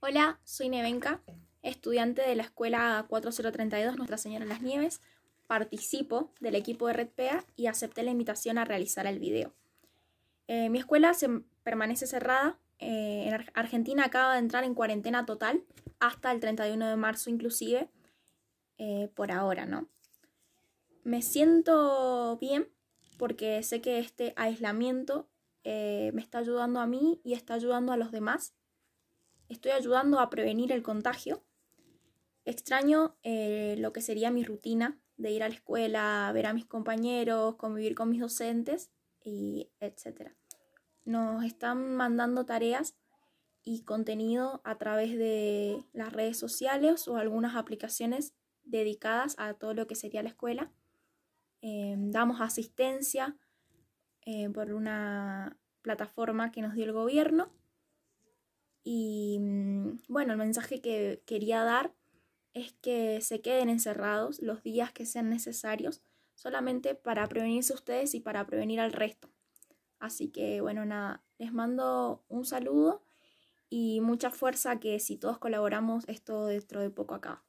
Hola, soy Nevenka, estudiante de la Escuela 4032 Nuestra Señora en las Nieves. Participo del equipo de Red PEA y acepté la invitación a realizar el video. Eh, mi escuela se permanece cerrada. Eh, en Argentina acaba de entrar en cuarentena total hasta el 31 de marzo inclusive, eh, por ahora, ¿no? Me siento bien porque sé que este aislamiento me está ayudando a mí y está ayudando a los demás estoy ayudando a prevenir el contagio. Extraño eh, lo que sería mi rutina de ir a la escuela, ver a mis compañeros, convivir con mis docentes y etcétera. Nos están mandando tareas y contenido a través de las redes sociales o algunas aplicaciones dedicadas a todo lo que sería la escuela. Em, damos asistencia eh, por una plataforma que nos dio el gobierno y bueno, el mensaje que quería dar es que se queden encerrados los días que sean necesarios, solamente para prevenirse ustedes y para prevenir al resto. Así que bueno, nada, les mando un saludo y mucha fuerza que si todos colaboramos esto dentro de poco acá.